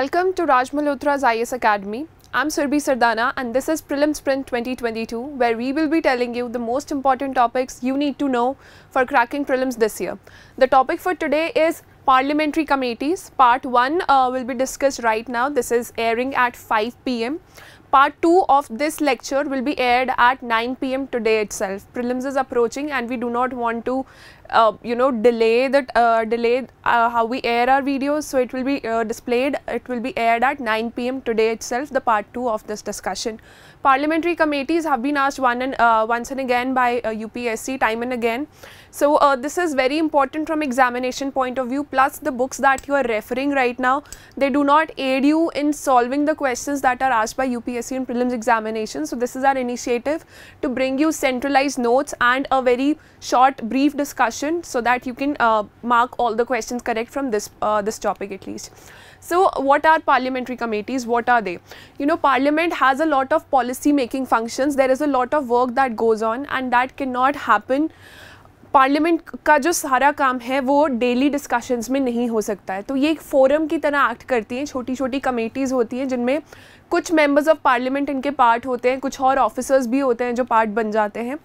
Welcome to Raj Malhotra's IS Academy. I'm Surbhi Sardana and this is Prelim Sprint 2022 where we will be telling you the most important topics you need to know for cracking prelims this year. The topic for today is parliamentary committees. Part 1 uh, will be discussed right now. This is airing at 5 pm. Part 2 of this lecture will be aired at 9 pm today itself. Prelims is approaching and we do not want to uh, you know delay that uh, delay uh, how we air our videos so it will be uh, displayed it will be aired at 9 pm today itself the part 2 of this discussion parliamentary committees have been asked one and uh, once and again by upsc uh, time and again so uh, this is very important from examination point of view plus the books that you are referring right now they do not aid you in solving the questions that are asked by UPSC and prelims examination. So this is our initiative to bring you centralized notes and a very short brief discussion so that you can uh, mark all the questions correct from this uh, this topic at least. So what are parliamentary committees? What are they? You know parliament has a lot of policy making functions. There is a lot of work that goes on and that cannot happen parliament का जो सारा काम है वो daily discussions में नहीं हो सकता है तो ये एक फोरम की तरह एक्ट करती हैं छोटी छोटी कमेटीज़ होती हैं जिनमें कुछ मेंबर्स ऑफ पार्लियामेंट इनके पार्ट होते हैं कुछ और ऑफिसर्स भी होते हैं जो पार्ट बन जाते हैं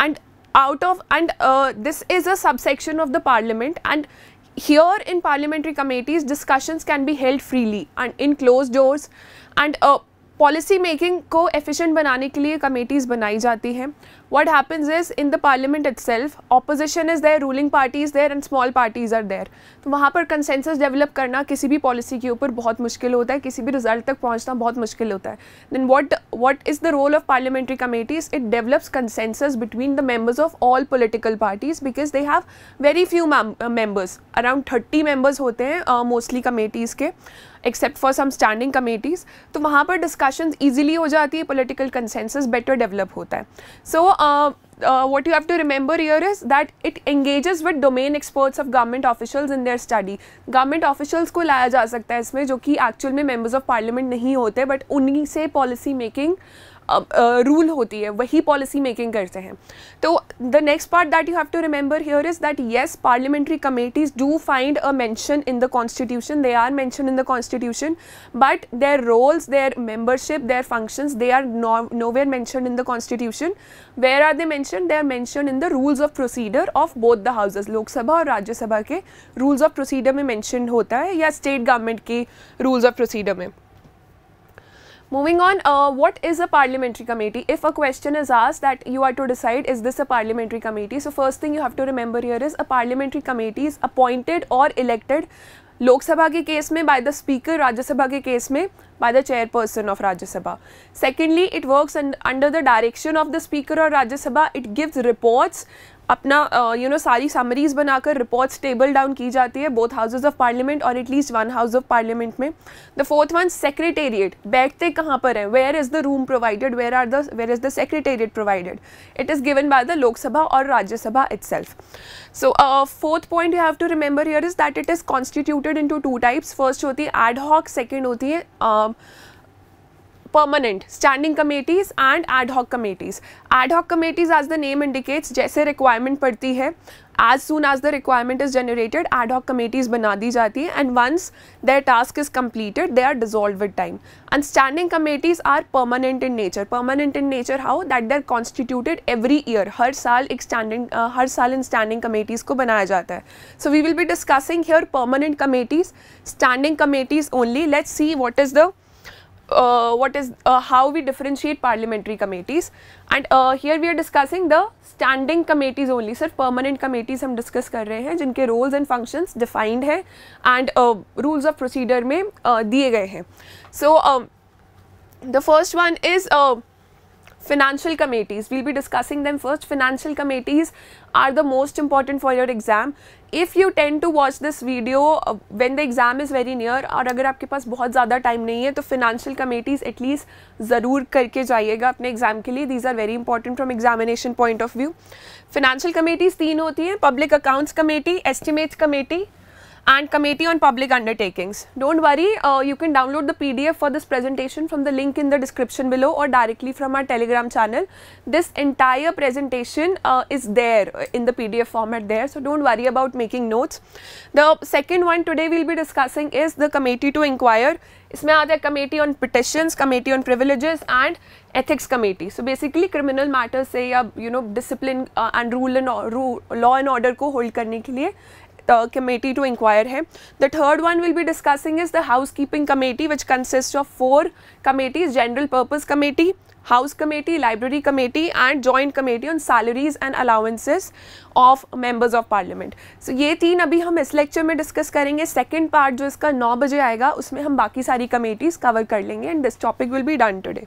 and out of and this is a subsection of the parliament and and in parliamentary committees committees can can held freely and in close doors and policy making को एफिशिएंट बनाने के लिए कमेटीज़ बनाई जाती हैं what happens is in the parliament itself opposition is there ruling party is there and small parties are there तो वहाँ पर कंसेंसस डेवलप करना किसी भी पॉलिसी के ऊपर बहुत मुश्किल होता है किसी भी रिजल्ट तक पहुँचना बहुत मुश्किल होता है then what what is the role of parliamentary committees it develops consensus between the members of all political parties because they have very few members around thirty members होते हैं मोस्टली uh, कमेटीज़ के except for some standing committees तो वहाँ पर discussion easily हो जाती है political consensus better develop होता है सो uh, uh, what you have to remember here is that it engages with domain experts of government officials in their study government officials को लाया जा सकता है इसमें जो कि एक्चुअल में members of parliament नहीं होते but उन्हीं से policy making uh, रूल होती है वही पॉलिसी मेकिंग करते हैं तो the next part that you have to remember here is that yes parliamentary committees do find a mention in the constitution they are mention in the constitution but their roles their membership their function they are no where mention in the constitution where are they mention they are mention in the rules of procedure of both the houses Lok Sabha और राज्यसभा के rules of procedure में mention होता है या state government के rules of procedure में Moving on, uh, what is a parliamentary committee? If a question is asked that you are to decide, is this a parliamentary committee? So first thing you have to remember here is a parliamentary committee is appointed or elected Lok Sabha case mein by the speaker, Rajya Sabha case mein by the chairperson of Rajya Sabha. Secondly, it works un under the direction of the speaker or Rajya Sabha. It gives reports अपना you know सारी summaries बनाकर reports table down की जाती है both houses of parliament और at least one house of parliament में the fourth one secretariat बैठते कहाँ पर है where is the room provided where are the where is the secretariat provided it is given by the Lok Sabha और Rajya Sabha itself so fourth point you have to remember here is that it is constituted in two two types first होती है ad hoc second होती है uh, permanent standing committees and ad hoc committees ad hoc committees as the name indicates जैसे requirement पड़ती है as soon as the requirement is generated ad hoc committees बना दी जाती है and once their task is completed they are dissolved with time and standing committees are permanent in nature permanent in nature how that they're constituted every year हर साल एक standing uh, हर साल इन standing committees को बनाया जाता है so we will be discussing here permanent committees standing committees only let's see what is the uh, what is uh, how we differentiate parliamentary committees and uh, here we are discussing the standing committees only sir permanent committees hum discuss kar rahe hain jinke roles and functions defined है and uh, rules of procedure mein uh, diye gaye hain so um, the first one is uh, financial committees we'll be discussing them first financial committees are the most important for your exam if you tend to watch this video when the exam is very near और अगर आपके पास बहुत ज़्यादा time नहीं है तो financial committees at least ज़रूर करके जाइएगा अपने एग्ज़ाम के लिए these are very important from examination point of view financial committees तीन होती हैं public accounts committee estimate committee and Committee on Public Undertakings. Don't worry, uh, you can download the PDF for this presentation from the link in the description below or directly from our Telegram channel. This entire presentation uh, is there in the PDF format there, so don't worry about making notes. The second one today we'll be discussing is the Committee to Inquire. इसमें आता है committee on petitions, committee on privileges, and ethics committee. So basically, criminal matters से you know discipline uh, and rule and uh, law and order order को hold करने के लिए committee to inquire hai. The third one we'll be discussing is the housekeeping committee which consists of four committees, general purpose committee, house committee, library committee and joint committee on salaries and allowances of members of parliament. So ये तीन अभी हम इस lecture में discuss करेंगे second part जो इसका 9 बजे आएगा उसमें हम बाकी सारी committees cover कर लेंगे and this topic will be done today.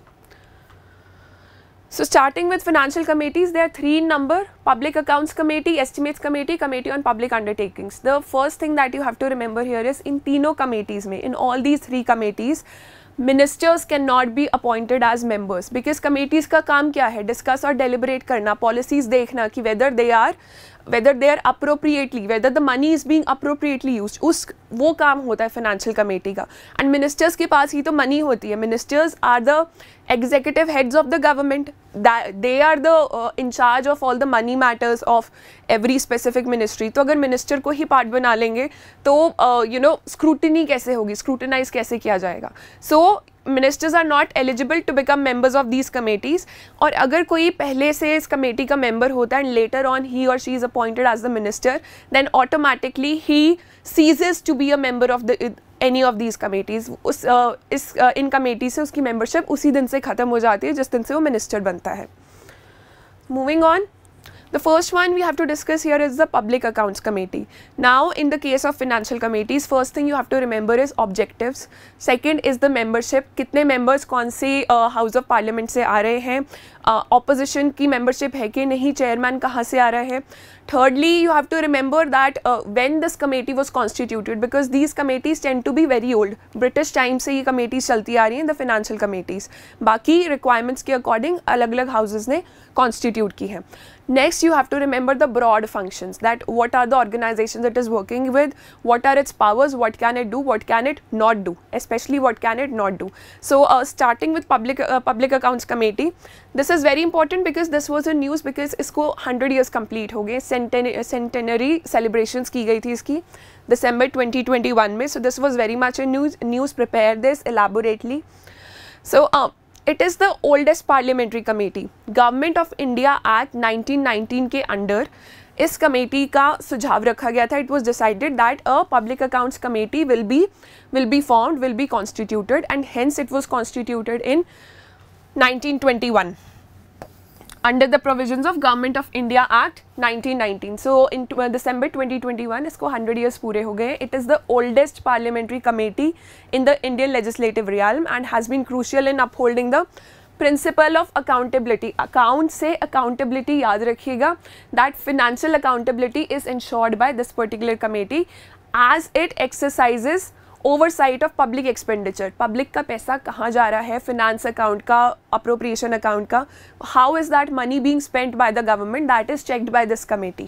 So starting with financial committees, there are three in number, Public Accounts Committee, Estimates Committee, Committee on Public Undertakings. The first thing that you have to remember here is in Tino committees, mein, in all these three committees, ministers cannot be appointed as members because committees का काम क्या है discuss or deliberate करना policies देखना कि whether they are whether they are appropriately whether the money is being appropriately use उस वो काम होता है फाइनेंशियल कमेटी का एंड मिनिस्टर्स के पास ही तो मनी होती है ministers are the executive heads of the government they are the in charge of all the money matters of every specific ministry तो अगर मिनिस्टर को ही पार्ट बना लेंगे तो यू नो स्क्रूटनी कैसे होगी स्क्रूटनाइज कैसे किया जाएगा so so, ministers are not eligible to become members of these committees और अगर कोई पहले से इस कमेटी का मेंबर होता है एंड लेटर ऑन ही और she is appointed as the minister then automatically he ceases to be a member of the any of these committees उस uh, इस uh, इन कमेटी से उसकी मेंबरशिप उसी दिन से ख़त्म हो जाती है जिस दिन से वो मिनिस्टर बनता है moving on The first one we have to discuss here is the Public Accounts Committee. Now in the case of financial committees, first thing you have to remember is objectives. Second is the membership, कितने members कौन से uh, House of Parliament से आ रहे हैं opposition की membership है कि नहीं चेयरमैन कहाँ से आ रहा है thirdly you have to remember that when this committee was constituted because these committees tend to be very old British time से ये कमेटीज चलती आ रही हैं द फिनेंशियल कमेटीज बाकी रिक्वायरमेंट्स के अकॉर्डिंग अलग अलग हाउसेज ने कॉन्स्टिट्यूट की है next you have to remember the broad function that what are the organisation that is working with what are its powers what can it do what can it not do specially what can it not do so starting with public public accounts committee this is was very important because this was a news because इसको 100 years complete हो गए centenary celebrations की गई थी इसकी December 2021 में so this was very much a news news prepare this elaborately so uh, it is the oldest parliamentary committee government of India Act 1919 के under इस कमेटी का सुझाव रखा गया था it was decided that a public accounts committee will be will be formed will be constituted and hence it was constituted in 1921 under the provisions of Government of India Act 1919. So in uh, December 2021 इसको 100 years पूरे हो गए. It is the oldest parliamentary committee in the Indian legislative realm and has been crucial in upholding the principle of accountability. Account say accountability. याद रखिएगा that financial accountability is ensured by this particular committee as it exercises. Oversight of public expenditure public का पैसा कहाँ जा रहा है finance account का appropriation account का how is that money being spent by the government that is checked by this committee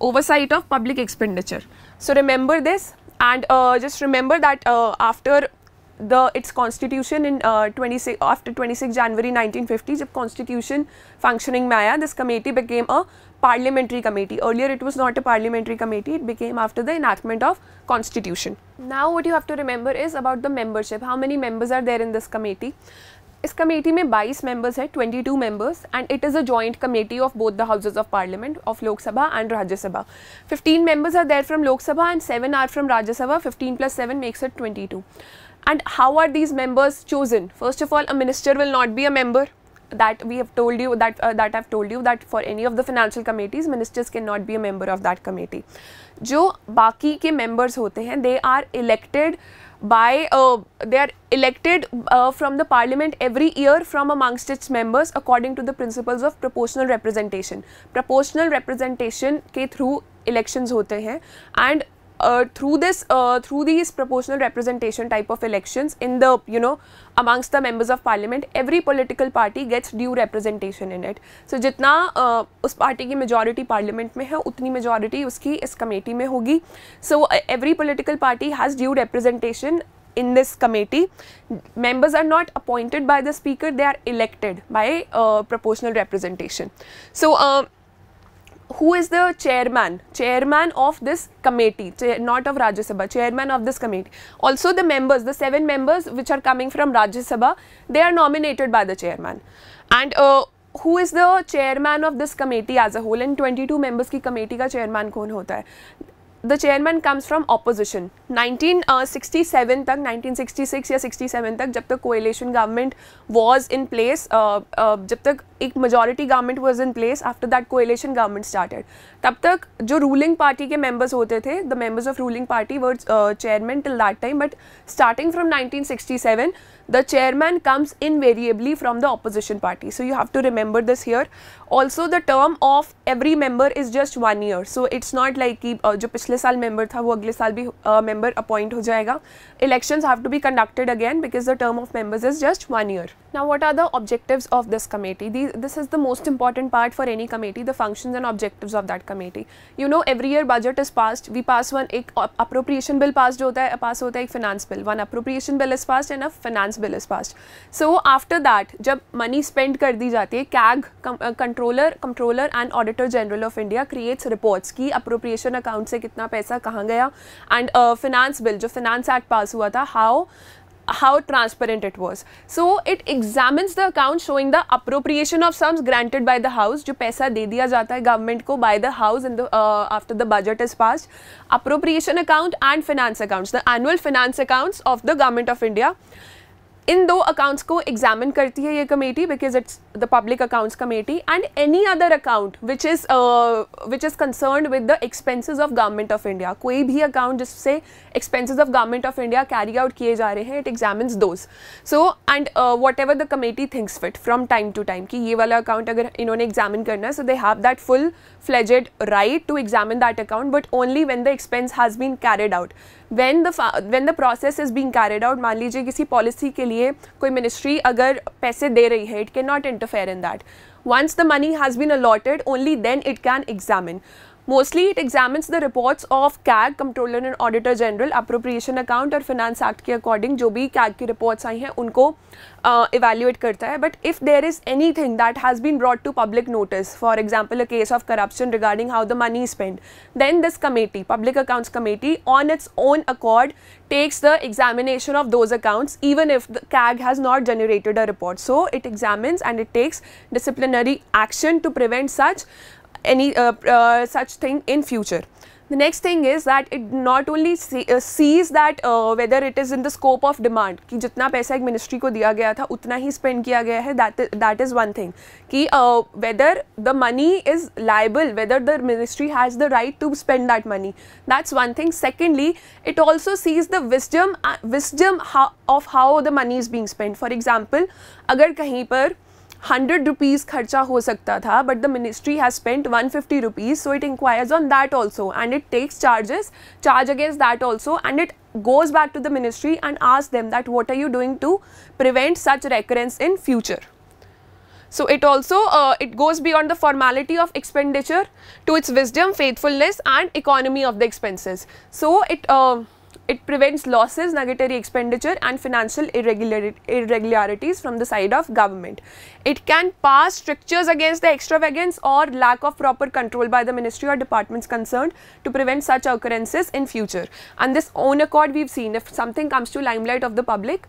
oversight of public expenditure so remember this and just remember that after the its constitution in uh, 26 after 26 January 1950 jab constitution functioning mein this committee became a parliamentary committee earlier it was not a parliamentary committee it became after the enactment of constitution now what you have to remember is about the membership how many members are there in this committee इस committee में 22 members हैं 22 members and it is a joint committee of both the houses of parliament of Lok Sabha and Rajya Sabha 15 members are there from Lok Sabha and 7 are from Rajya Sabha 15 plus 7 makes it 22 and how are these members chosen? First of all, a minister will not be a member that we have told you that uh, that I've told you that for any of the financial committees ministers cannot be a member of that committee. जो बाकी के members होते हैं they are elected by uh, they are elected uh, from the parliament every year from amongst its members according to the principles of proportional representation proportional representation के through elections होते हैं and uh, through this uh, through these proportional representation type of elections in the you know amongst the members of parliament every political party gets due representation in it so jitna uh, us party ki majority parliament mein hai utni majority uski is committee mein hogi so uh, every political party has due representation in this committee members are not appointed by the speaker they are elected by uh, proportional representation so uh, who is the chairman chairman of this committee not of rajya sabha chairman of this committee also the members the seven members which are coming from rajya sabha they are nominated by the chairman and uh, who is the chairman of this committee as a whole and 22 members ki committee ka chairman kon hota hai the chairman comes from opposition 1967 तक uh, 1966 या 67 तक जब coalition government was in place. Place uh, uh, एक majority government was in place after that coalition government started तब तक जो ruling party के members होते थे the members of ruling party were chairman till that time but starting from seven the chairman comes invariably from the opposition party so you have to remember this here also the term of every member is just one year so it's not like कि uh, जो पिछले साल member था वो अगले साल भी member uh, appoint हो जाएगा elections have to be conducted again because the term of members is just one year. Now what are the objectives of this committee? These, this is the most important part for any committee, the functions and objectives of that committee. You know every year budget is passed, we pass one, appropriation bill passed होता है, pass होता है एक finance bill, one appropriation bill is passed and a finance bill is passed. So after that जब money spent, कर दी जाती है, CAG uh, controller, controller and auditor general of India creates reports कि appropriation account से कितना पैसा कहाँ गया and uh, finance bill जो finance act passed पास हुआ था how how transparent it was so it examines the account showing the appropriation of sums granted by the house जो पैसा दे दिया जाता है गवर्नमेंट को by the house in the after the budget is pass appropriation account and finance accounts the annual finance accounts of the government of India इन दो accounts को एग्जामिन करती है ये committee because it's the public accounts committee and any other account which is which is concern with the expenses of government of India कोई भी account जिससे expenses of government of India carry out किए जा रहे हैं it examines those so and whatever the committee thinks fit from time to time कि ये वाला अकाउंट अगर इन्होंने एग्जामिन करना है so they have that full fledged right to examine that account, but only when the expense has been carried out. When the when the process is being carried out, मान लीजिए किसी policy के लिए कोई ministry अगर पैसे दे रही है, it cannot interfere in that. Once the money has been allotted, only then it can examine. Mostly it examines the reports of CAG, Comptroller and Auditor General, Appropriation Account or Finance Act according to भी CAG reports आई हैं उनको evaluate करता But if there is anything that has been brought to public notice, for example a case of corruption regarding how the money is spent, then this committee, Public Accounts Committee, on its own accord takes the examination of those accounts even if the CAG has not generated a report. So it examines and it takes disciplinary action to prevent such any uh, uh, such thing in future. The next thing is that it not only see, uh, sees that uh, whether it is in the scope of demand कि जितना पैसा एक ministry को दिया गया था उतना ही spend किया गया है that that is one thing कि uh, whether the money is liable whether the ministry has the right to spend that money that's one thing secondly it also sees the wisdom uh, wisdom how, of how the money is being spent for example agar कहीं पर 100 rupees kharcha ho sakta tha but the ministry has spent 150 rupees so it inquires on that also and it takes charges charge against that also and it goes back to the ministry and asks them that what are you doing to prevent such recurrence in future so it also uh, it goes beyond the formality of expenditure to its wisdom faithfulness and economy of the expenses so it uh, it prevents losses, nugatory expenditure and financial irregular irregularities from the side of government. It can pass strictures against the extravagance or lack of proper control by the ministry or departments concerned to prevent such occurrences in future. And this own accord we've seen if something comes to limelight of the public,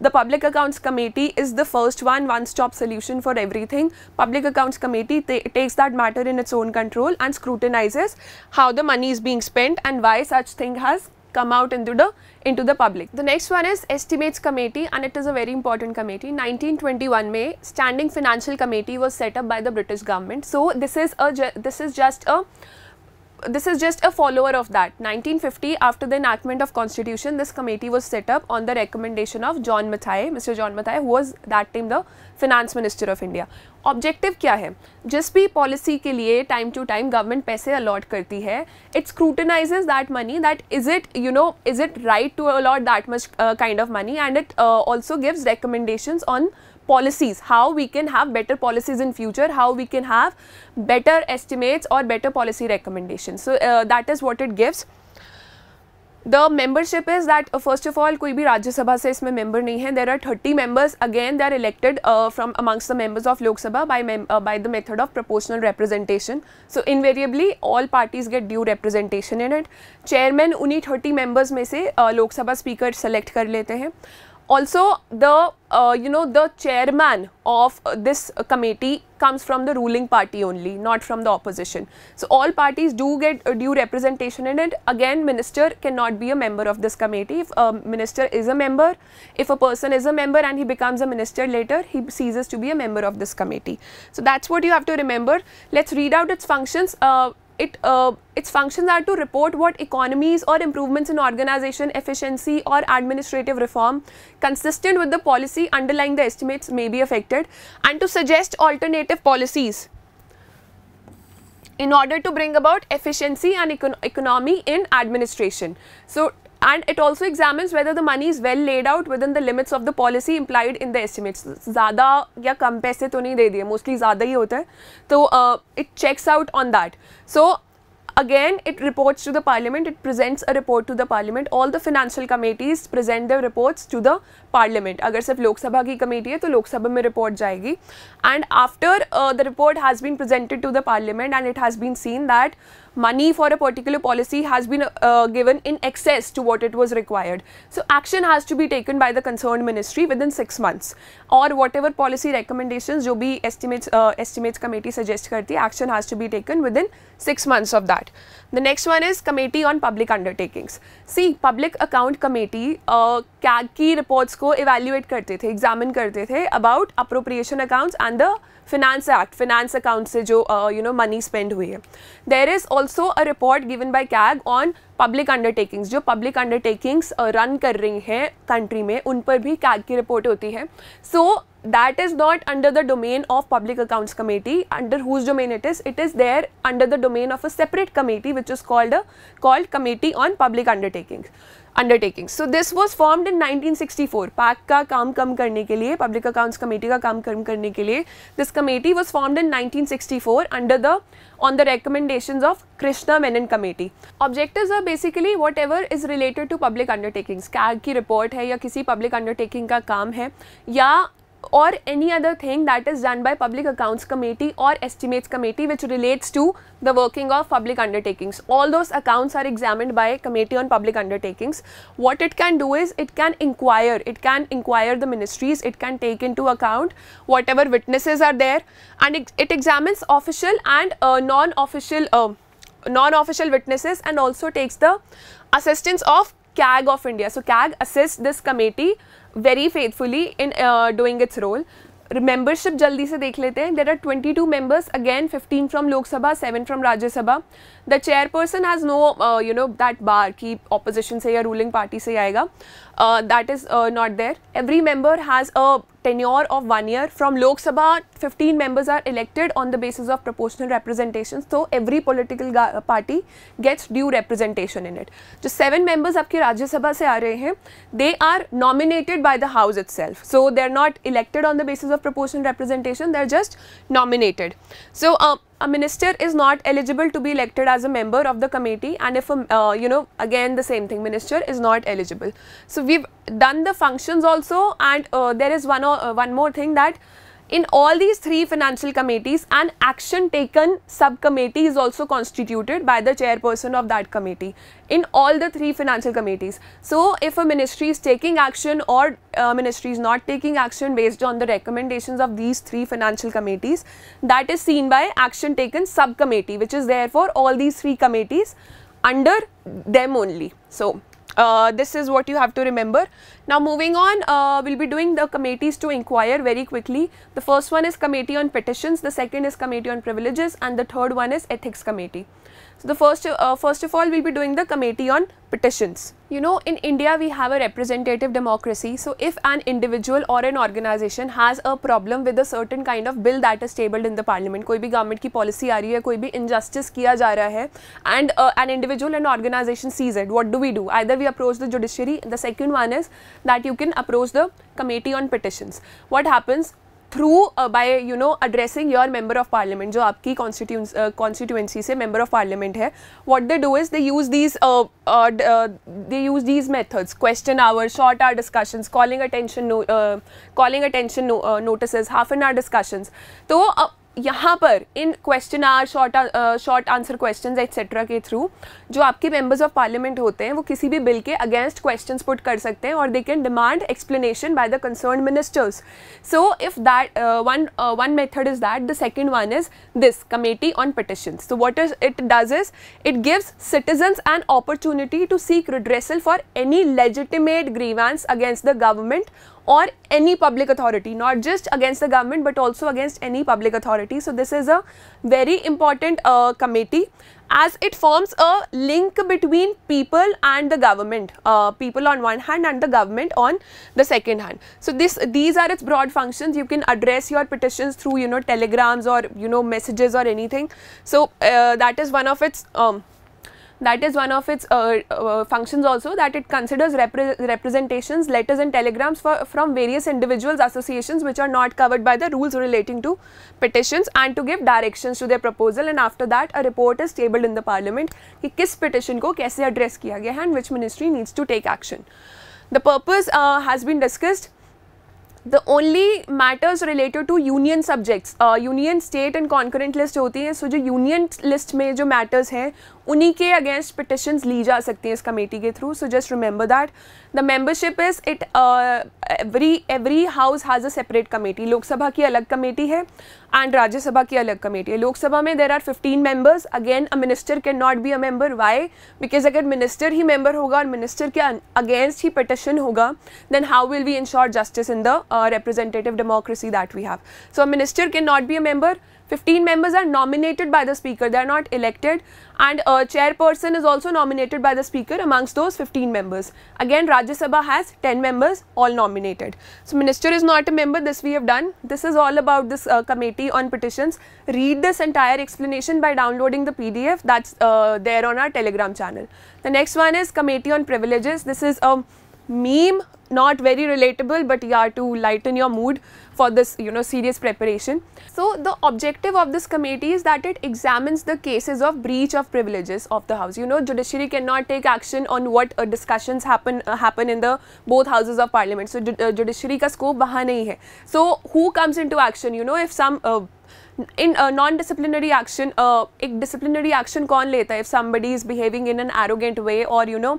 the Public Accounts Committee is the first one, one-stop solution for everything. Public Accounts Committee takes that matter in its own control and scrutinizes how the money is being spent and why such thing has come out into the into the public. The next one is Estimates Committee and it is a very important committee. 1921 May Standing Financial Committee was set up by the British government. So this is a this is just a this is just a follower of that 1950 after the enactment of constitution this committee was set up on the recommendation of john mathai mr john mathai who was that time the finance minister of india objective kya hai just be policy ke time to time government paise allot karti hai it scrutinizes that money that is it you know is it right to allot that much uh, kind of money and it uh, also gives recommendations on policies how we can have better policies in future how we can have better estimates or better policy recommendations so uh, that is what it gives the membership is that uh, first of all कोई भी राज्य से इसमें member नहीं है there are 30 members again they are elected uh, from amongst the members of Lok Sabha by mem uh, by the method of proportional representation so invariably all parties get due representation in it chairman उन्हीं 30 members में से uh, Lok Sabha speaker select कर लेते हैं also the uh, you know the chairman of this committee comes from the ruling party only not from the opposition so all parties do get due representation in it again minister cannot be a member of this committee if a minister is a member if a person is a member and he becomes a minister later he ceases to be a member of this committee so that's what you have to remember let's read out its functions uh, it uh, its functions are to report what economies or improvements in organization efficiency or administrative reform consistent with the policy underlying the estimates may be affected and to suggest alternative policies in order to bring about efficiency and econ economy in administration. So, and it also examines whether the money is well laid out within the limits of the policy implied in the estimates ज़्यादा या कम पैसे तो नहीं दे दिए mostly ज़्यादा ही होता है तो it checks out on that so again it reports to the parliament it presents a report to the parliament all the financial committees present their reports to the parliament अगर सिर्फ लोकसभा की कमेटी है तो लोकसभा में रिपोर्ट जाएगी and after the report has been presented to the parliament and it has been seen that money for a particular policy has been given in excess to what it was required so action has to be taken by the concern ministry within six months और whatever policy recommendation जो भी estimates estimates committee suggest करती है action has to be taken within six months of that the next one is committee on public undertakings see public account committee CAG की reports को evaluate करते थे examine करते थे about appropriation accounts and the finance act finance account से जो you know money spend हुई है there is also a report given by CAG on public undertakings जो पब्लिक अंडरटेकिंग्स रन कर रही हैं कंट्री में उन पर भी कैग की रिपोर्ट होती है so that is not under the domain of public accounts committee under whose domain it is it is there under the domain of a separate committee which is called called committee on public undertakings undertaking so this was formed in 1964 PAC का काम कम करने के लिए public accounts committee का काम कम करने के लिए this committee was formed in 1964 under the on the recommendation of Krishna Menon committee objectives are basically whatever is related to public undertakings CAG की रिपोर्ट है या किसी पब्लिक अंडरटेकिंग का काम है या or any other thing that is done by Public Accounts Committee or Estimates Committee which relates to the working of public undertakings. All those accounts are examined by Committee on Public Undertakings. What it can do is it can inquire, it can inquire the ministries, it can take into account whatever witnesses are there and it, it examines official and uh, non-official uh, non-official witnesses and also takes the assistance of CAG of India. So, CAG assists this committee very faithfully in uh, doing its role. Membership जल्दी से देख लेते हैं there are twenty two members again fifteen from Lok Sabha seven from Rajya Sabha the chairperson has no you know that बार की opposition से या ruling party से आएगा uh, that is uh, not there. Every member has a tenure of one year. From Lok Sabha, 15 members are elected on the basis of proportional representation. So, every political uh, party gets due representation in it. जो seven members आपके राज्य सभा से आ रहे हैं, they are nominated by the house itself. So, they are not elected on the basis of proportional representation. They are just nominated. So, uh, a minister is not eligible to be elected as a member of the committee and if a, uh, you know again the same thing minister is not eligible so we've done the functions also and uh, there is one uh, one more thing that in all these three financial committees an action taken subcommittee is also constituted by the chairperson of that committee in all the three financial committees so if a ministry is taking action or a ministry is not taking action based on the recommendations of these three financial committees that is seen by action taken subcommittee which is therefore all these three committees under them only so uh, this is what you have to remember. Now moving on, uh, we'll be doing the committees to inquire very quickly. The first one is committee on petitions, the second is committee on privileges and the third one is ethics committee the first, uh, first of all, we'll be doing the committee on petitions. You know, in India, we have a representative democracy. So, if an individual or an organization has a problem with a certain kind of bill that is tabled in the parliament, कोई भी government की policy आ रही है, कोई भी injustice किया जा रहा है, and uh, an individual and organization sees it, what do we do? Either we approach the judiciary. The second one is that you can approach the committee on petitions. What happens? Through by you know addressing your member of parliament जो आपकी constituency uh, से member of parliament है what they do is they use these they use these methods question hour short hour discussions calling attention calling attention notice half an hour discussions तो uh, यहाँ पर इन question hour short short answer question etcetera के through जो आपके members of parliament होते हैं वो किसी भी बिल के अगेंस्ट क्वेश्चन पुट कर सकते हैं और they can demand explanation by the concern ministers so if that one one method is that the second one is this committee on petition so what is it does is it gives citizens an opportunity to seek redressal for any legitimate grievance against the government or any public authority not just against the government but also against any public authority so this is a very important uh, committee as it forms a link between people and the government uh, people on one hand and the government on the second hand so this these are its broad functions you can address your petitions through you know telegrams or you know messages or anything so uh, that is one of its um, that is one of its uh, uh, functions also that it considers repre representations, letters and telegrams for, from various individuals associations which are not covered by the rules relating to petitions and to give directions to their proposal and after that a report is tabled in the parliament कि किस petition को कैसे address किया गया and which ministry needs to take action. The purpose uh, has been discussed the only matters related to union subjects uh, union state and concurrent list होती है so जो union list में जो matters हैं उन्हीं के अगेंस्ट पिटिशंस ली जा सकती हैं इस कमेटी के through so just remember that the membership is it every every house has a separate committee Lok Sabha की अलग कमेटी है एंड राज्यसभा की अलग कमेटी है लोकसभा में there are fifteen members again a minister can not be a member why because अगर minister ही member होगा और मिनिस्टर के अगेंस्ट ही पिटिशन होगा then how will we ensure justice in the representative democracy that we have so a minister can not be a member 15 members are nominated by the speaker, they are not elected and a uh, chairperson is also nominated by the speaker amongst those 15 members. Again Rajya Sabha has 10 members all nominated. So minister is not a member this we have done. This is all about this uh, committee on petitions. Read this entire explanation by downloading the PDF that's uh, there on our telegram channel. The next one is committee on privileges. This is a meme not very relatable but yeah to lighten your mood for this you know serious preparation so the objective of this committee is that it examines the cases of breach of privileges of the house you know judiciary cannot take action on what uh, discussions happen uh, happen in the both houses of parliament so uh, judiciary ka scope wahan nahi hai so who comes into action you know if some uh, in a uh, non disciplinary action uh, disciplinary action kaun leta if somebody is behaving in an arrogant way or you know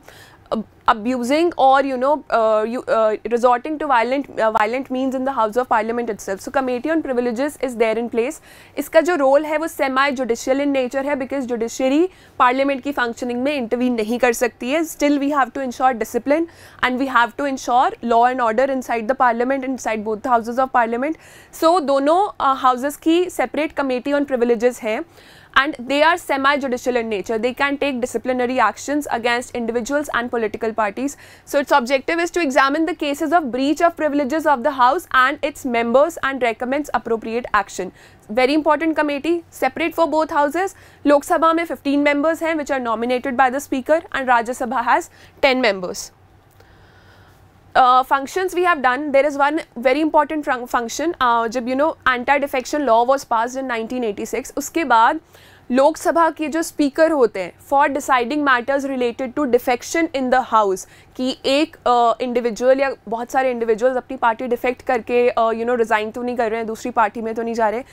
abusing or you know uh, you, uh, resorting to violent uh, violent means in the house of parliament itself so committee on privileges is there in place iska jo role hai wo semi judicial in nature hai because judiciary parliament ki functioning mein intervene nahi kar sakti hai still we have to ensure discipline and we have to ensure law and order inside the parliament inside both the houses of parliament so dono uh, houses ki separate committee on privileges है and they are semi-judicial in nature. They can take disciplinary actions against individuals and political parties. So its objective is to examine the cases of breach of privileges of the House and its members and recommends appropriate action. Very important committee, separate for both houses. Lok Sabha mein 15 members hain which are nominated by the Speaker and Rajya Sabha has 10 members. functions we have done, there is one very important function जब you know anti defection law was pass in 1986 उसके बाद लोकसभा के जो speaker होते हैं for deciding matters related to defection in the house कि एक individual uh, या बहुत सारे इंडिविजुअल्स अपनी पार्टी डिफेक्ट करके यू नो रिज़ाइन तो नहीं कर रहे हैं दूसरी पार्टी में तो नहीं जा रहे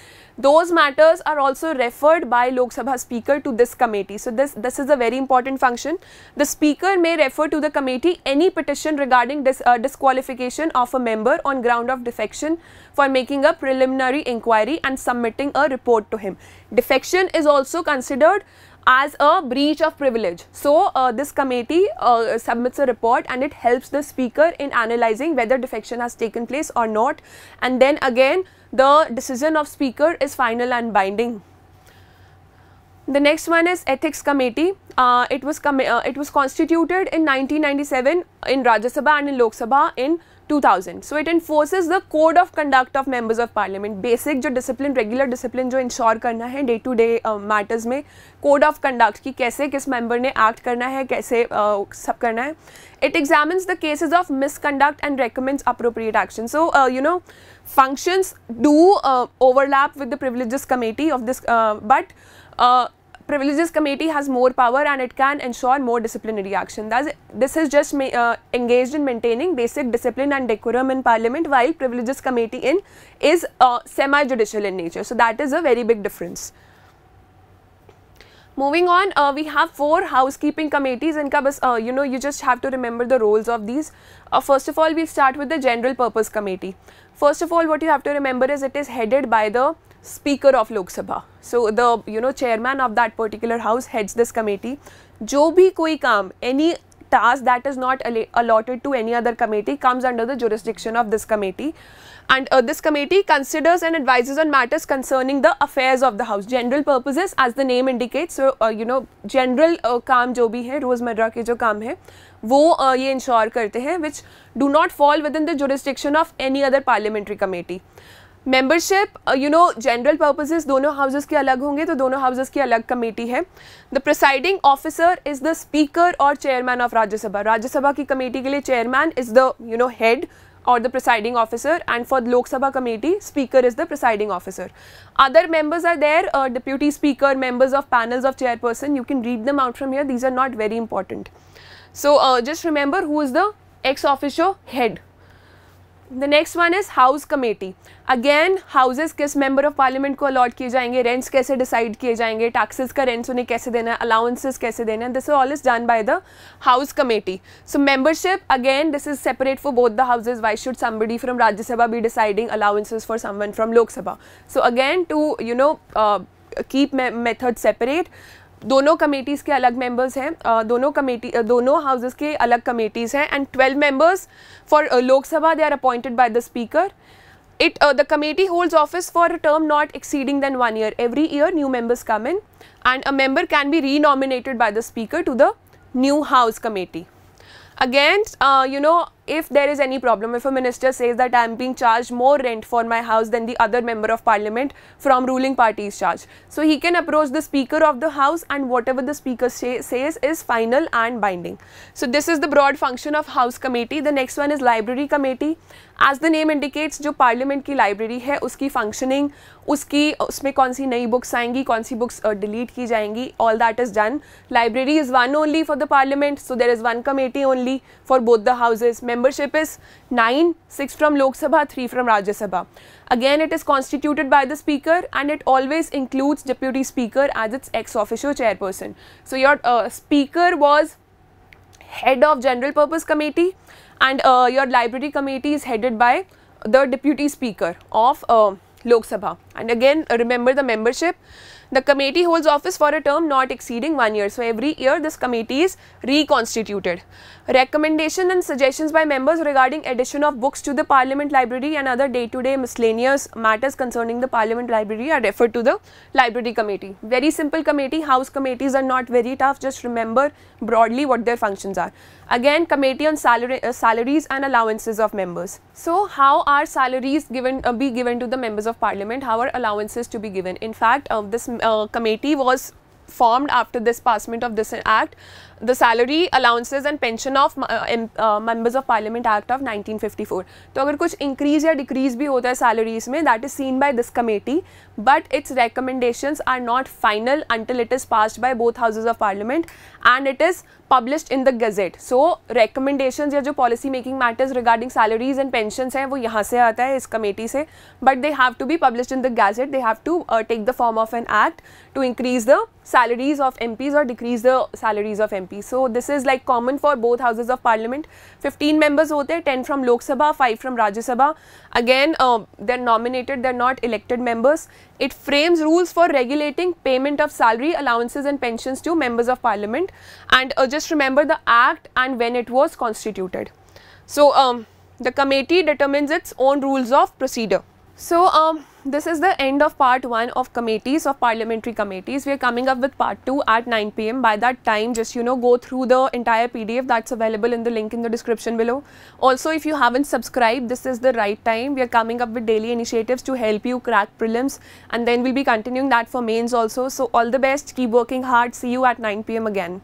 those matters are also referred by Lok Sabha speaker to this committee so this this is a very important function the speaker may refer to the committee any petition regarding disqualification of a member on ground of defection for making a preliminary inquiry and submitting a report to him Defection is also considered as a breach of privilege. So, uh, this committee uh, submits a report and it helps the speaker in analyzing whether defection has taken place or not and then again the decision of speaker is final and binding. The next one is Ethics Committee. Uh, it, was com uh, it was constituted in 1997 in Rajya Sabha and in Lok Sabha in 2000 So it enforces the code of conduct of members of parliament. Basic जो discipline, regular discipline जो ensure करना है day to day uh, matters में code of conduct की कैसे किस member ने act करना है कैसे uh, सब करना है it examines the cases of misconduct and recommends appropriate action so uh, you know functions do uh, overlap with the privileges committee of this uh, but uh, privileges committee has more power and it can ensure more disciplinary action. Thus, this is just uh, engaged in maintaining basic discipline and decorum in parliament while privileges committee in is uh, semi-judicial in nature. So, that is a very big difference. Moving on, uh, we have four housekeeping committees and uh, you know you just have to remember the roles of these. Uh, first of all, we'll start with the general purpose committee. First of all, what you have to remember is it is headed by the Lok Sabha, so the you know Chairman of that particular house heads this committee. Jo bhi koi काम any task that is not allotted to any other committee comes under the jurisdiction of this committee and uh, this committee considers and advises on matters concerning the affairs of the house general purposes as the name indicates so uh, you know general uh, काम जो भी है रोज़मर्रा ke jo काम hai, wo uh, ये ensure करते which do not fall within the jurisdiction of any other parliamentary committee membership you know general purposes दोनों houses के अलग होंगे तो दोनों हाउसेज की अलग कमेटी है the presiding officer is the speaker और चेयरमैन ऑफ राज्यसभा राज्यसभा की कमेटी के लिए chairman is the you know head और the presiding officer and for Lok Sabha committee speaker is the presiding officer other members are there deputy speaker members of panel of chairperson you can read them out from here these are not very important so just remember who is the ex officio head the next one is house committee again houses kis member of parliament ko allot kiye jayenge rents kaise decide kiye jayenge taxes ka rents unhe kaise dena allowances kaise dena this is all is done by the house committee so membership again this is separate for both the houses why should somebody from rajya sabha be deciding allowances for someone from lok sabha so again to you know uh, keep me method separate दोनों committees के अलग members हैं दोनों committee दोनों houses के अलग committees हैं and twelve members for Lok Sabha they are appointed by the speaker it the committee holds office for a term not exceeding than one year every year new members come in and a member can be renominated by the speaker to the new house committee against you know if there is any problem, if a minister says that I am being charged more rent for my house than the other member of parliament from ruling party's charge, So he can approach the speaker of the house and whatever the speaker say, says is final and binding. So this is the broad function of house committee. The next one is library committee. As the name indicates, जो parliament की library है उसकी functioning, उसकी उसमें कौन सी नई books आएंगी कौन सी delete डिलीट की जाएंगी all that is done library is one only for the parliament so there is one committee only for membership is 9, 6 from Lok Sabha, 3 from Rajya Sabha. Again, it is constituted by the speaker and it always includes deputy speaker as its ex officio chairperson. So, your uh, speaker was head of general purpose committee and uh, your library committee is headed by the deputy speaker of uh, Lok Sabha. And again, uh, remember the membership. The committee holds office for a term not exceeding one year. So, every year this committee is reconstituted recommendation and suggestions by members regarding addition of books to the parliament library and other day to day miscellaneous matters concerning the parliament library are referred to the library committee very simple committee house committees are not very tough just remember broadly what their functions are again committee on salary uh, salaries and allowances of members so how are salaries given uh, be given to the members of parliament how are allowances to be given in fact uh, this uh, committee was formed after this passment of this act the salary allowances and pension of members of parliament act of 1954 तो अगर कुछ increase या decrease भी होता है salaries में that is seen by this committee but its recommendations are not final until it is passed by both houses of parliament and it is published in the gazette so recommendation या जो policy making matters regarding salaries and pension हैं वो यहाँ से आता है इस committee से but they have to be published in the gazette they have to take the form of an act to increase the salaries of M और decrease the salaries of M MP. So this is like common for both houses of parliament. 15 members hote 10 from Lok Sabha, 5 from Rajya Sabha. Again, uh, they're nominated, they're not elected members. It frames rules for regulating payment of salary, allowances and pensions to members of parliament. And uh, just remember the act and when it was constituted. So um, the committee determines its own rules of procedure. So, um, this is the end of part 1 of committees of parliamentary committees. We are coming up with part 2 at 9 pm. By that time, just you know, go through the entire PDF that's available in the link in the description below. Also, if you haven't subscribed, this is the right time. We are coming up with daily initiatives to help you crack prelims and then we'll be continuing that for mains also. So, all the best, keep working hard. See you at 9 pm again.